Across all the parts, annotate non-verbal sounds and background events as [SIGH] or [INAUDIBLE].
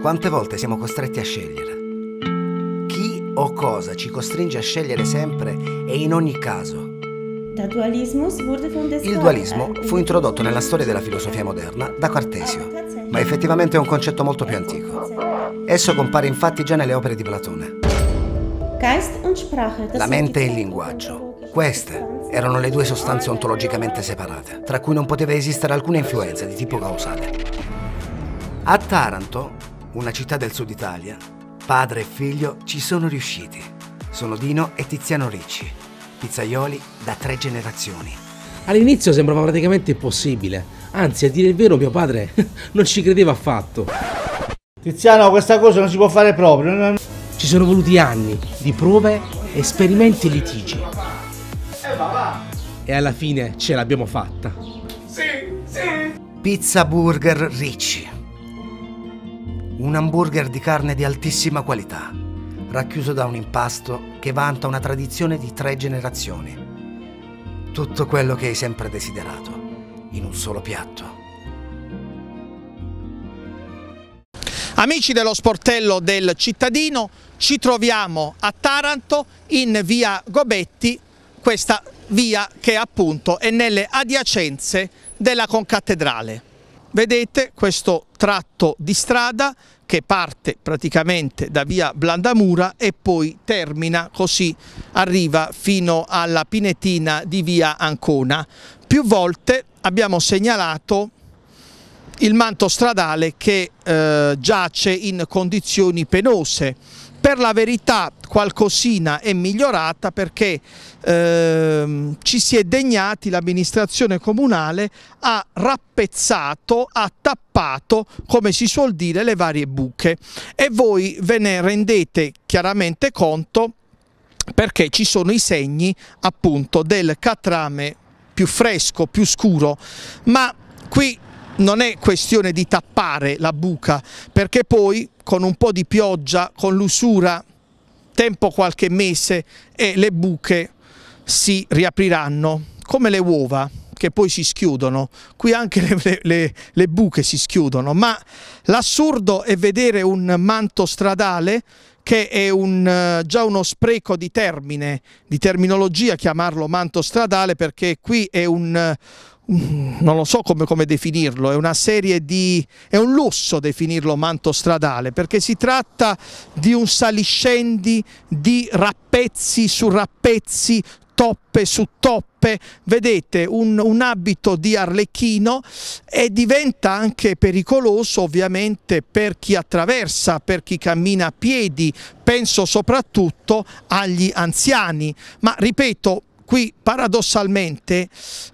Quante volte siamo costretti a scegliere? Chi o cosa ci costringe a scegliere sempre e in ogni caso? Il dualismo fu introdotto nella storia della filosofia moderna da Cartesio, ma effettivamente è un concetto molto più antico. Esso compare infatti già nelle opere di Platone. La mente e il linguaggio. Queste erano le due sostanze ontologicamente separate, tra cui non poteva esistere alcuna influenza di tipo causale. A Taranto, una città del sud Italia, padre e figlio ci sono riusciti. Sono Dino e Tiziano Ricci, pizzaioli da tre generazioni. All'inizio sembrava praticamente impossibile, anzi a dire il vero mio padre [LAUGHS] non ci credeva affatto. Tiziano, questa cosa non si può fare proprio. Ci sono voluti anni di prove, esperimenti e litigi. E alla fine ce l'abbiamo fatta. Sì, sì. Pizza Burger Ricci un hamburger di carne di altissima qualità, racchiuso da un impasto che vanta una tradizione di tre generazioni. Tutto quello che hai sempre desiderato, in un solo piatto. Amici dello sportello del cittadino, ci troviamo a Taranto in via Gobetti, questa via che appunto è nelle adiacenze della concattedrale. Vedete questo tratto di strada che parte praticamente da via Blandamura e poi termina così arriva fino alla pinetina di via Ancona. Più volte abbiamo segnalato il manto stradale che eh, giace in condizioni penose per la verità qualcosina è migliorata perché ehm, ci si è degnati, l'amministrazione comunale ha rappezzato, ha tappato, come si suol dire, le varie buche e voi ve ne rendete chiaramente conto perché ci sono i segni appunto del catrame più fresco, più scuro, ma qui non è questione di tappare la buca perché poi con un po' di pioggia, con l'usura, tempo qualche mese e le buche si riapriranno come le uova che poi si schiudono, qui anche le, le, le buche si schiudono, ma l'assurdo è vedere un manto stradale che è un, eh, già uno spreco di termine, di terminologia chiamarlo manto stradale perché qui è un, eh, Mm, non lo so come, come definirlo, è una serie di, è un lusso definirlo manto stradale perché si tratta di un saliscendi di rappezzi su rappezzi, toppe su toppe, vedete un, un, abito di arlecchino e diventa anche pericoloso ovviamente per chi attraversa, per chi cammina a piedi, penso soprattutto agli anziani, ma ripeto Qui paradossalmente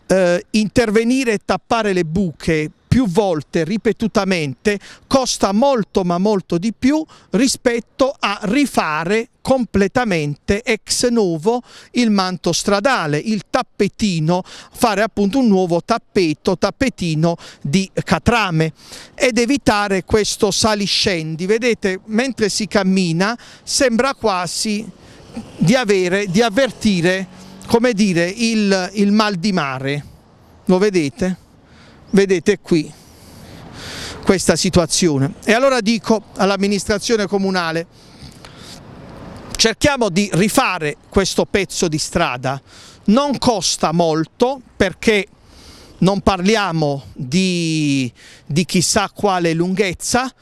eh, intervenire e tappare le buche più volte, ripetutamente, costa molto ma molto di più rispetto a rifare completamente ex novo il manto stradale, il tappetino, fare appunto un nuovo tappeto, tappetino di catrame ed evitare questo saliscendi. Vedete, mentre si cammina sembra quasi di avere, di avvertire come dire, il, il mal di mare, lo vedete? Vedete qui questa situazione. E allora dico all'amministrazione comunale, cerchiamo di rifare questo pezzo di strada, non costa molto perché non parliamo di, di chissà quale lunghezza,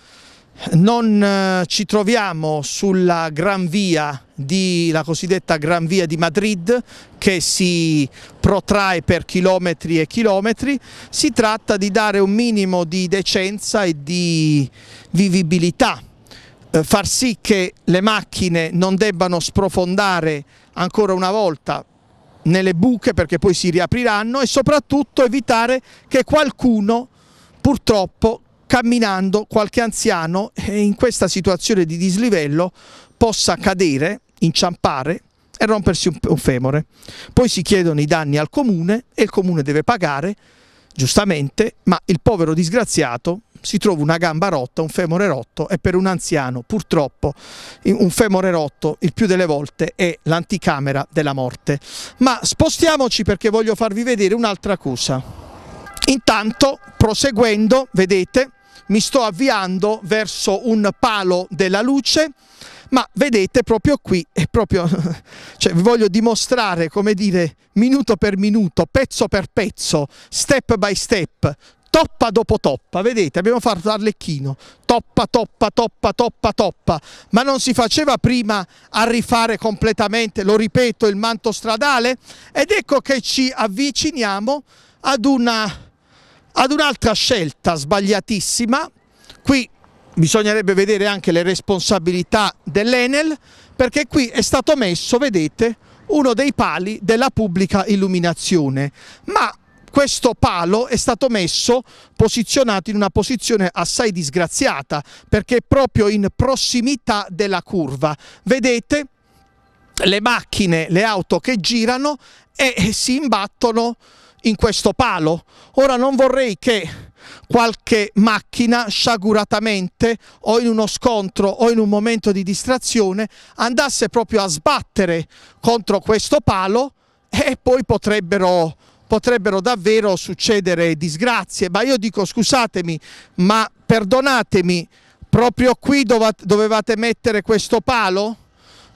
non eh, ci troviamo sulla Gran Via di, la cosiddetta Gran Via di Madrid che si protrae per chilometri e chilometri, si tratta di dare un minimo di decenza e di vivibilità, eh, far sì che le macchine non debbano sprofondare ancora una volta nelle buche perché poi si riapriranno e soprattutto evitare che qualcuno purtroppo camminando qualche anziano eh, in questa situazione di dislivello possa cadere, inciampare e rompersi un femore. Poi si chiedono i danni al comune e il comune deve pagare, giustamente, ma il povero disgraziato si trova una gamba rotta, un femore rotto e per un anziano purtroppo un femore rotto il più delle volte è l'anticamera della morte. Ma spostiamoci perché voglio farvi vedere un'altra cosa. Intanto, proseguendo, vedete, mi sto avviando verso un palo della luce ma vedete proprio qui è proprio [LAUGHS] cioè vi voglio dimostrare come dire minuto per minuto pezzo per pezzo step by step toppa dopo toppa vedete abbiamo fatto l'arlecchino toppa toppa toppa toppa toppa ma non si faceva prima a rifare completamente lo ripeto il manto stradale ed ecco che ci avviciniamo ad una ad un'altra scelta sbagliatissima, qui bisognerebbe vedere anche le responsabilità dell'Enel, perché qui è stato messo, vedete, uno dei pali della pubblica illuminazione, ma questo palo è stato messo posizionato in una posizione assai disgraziata perché è proprio in prossimità della curva. Vedete le macchine, le auto che girano e si imbattono in questo palo. Ora non vorrei che qualche macchina sciaguratamente o in uno scontro o in un momento di distrazione andasse proprio a sbattere contro questo palo e poi potrebbero, potrebbero davvero succedere disgrazie. Ma io dico scusatemi, ma perdonatemi, proprio qui dovevate mettere questo palo?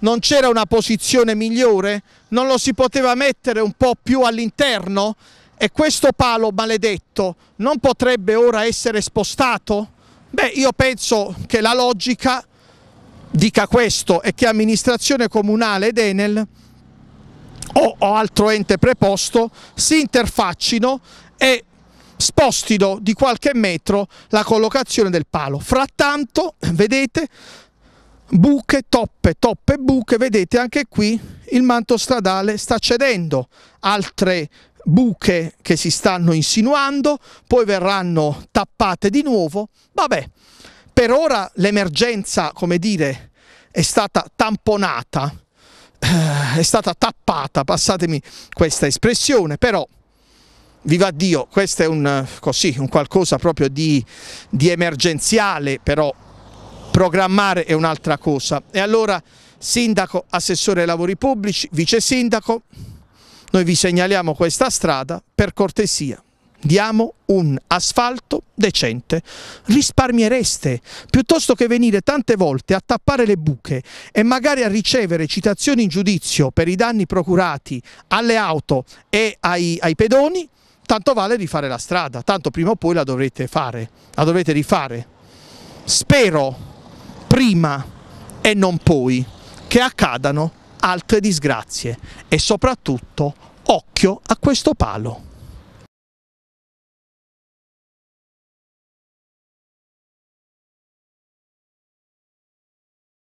non c'era una posizione migliore? Non lo si poteva mettere un po' più all'interno? e questo palo maledetto non potrebbe ora essere spostato? Beh, io penso che la logica dica questo e che amministrazione comunale ed Enel o, o altro ente preposto si interfaccino e spostino di qualche metro la collocazione del palo. Frattanto, vedete, buche, toppe, toppe, buche, vedete anche qui il manto stradale sta cedendo, altre buche che si stanno insinuando, poi verranno tappate di nuovo. Vabbè, per ora l'emergenza, come dire, è stata tamponata, eh, è stata tappata, passatemi questa espressione, però viva Dio, questo è un, così, un qualcosa proprio di, di emergenziale, però programmare è un'altra cosa. E allora, sindaco, assessore ai lavori pubblici, vice sindaco, noi vi segnaliamo questa strada per cortesia. Diamo un asfalto decente. Risparmiereste piuttosto che venire tante volte a tappare le buche e magari a ricevere citazioni in giudizio per i danni procurati alle auto e ai, ai pedoni. Tanto vale rifare la strada, tanto prima o poi la dovrete fare, la dovrete rifare. Spero prima e non poi che accadano altre disgrazie e soprattutto occhio a questo palo.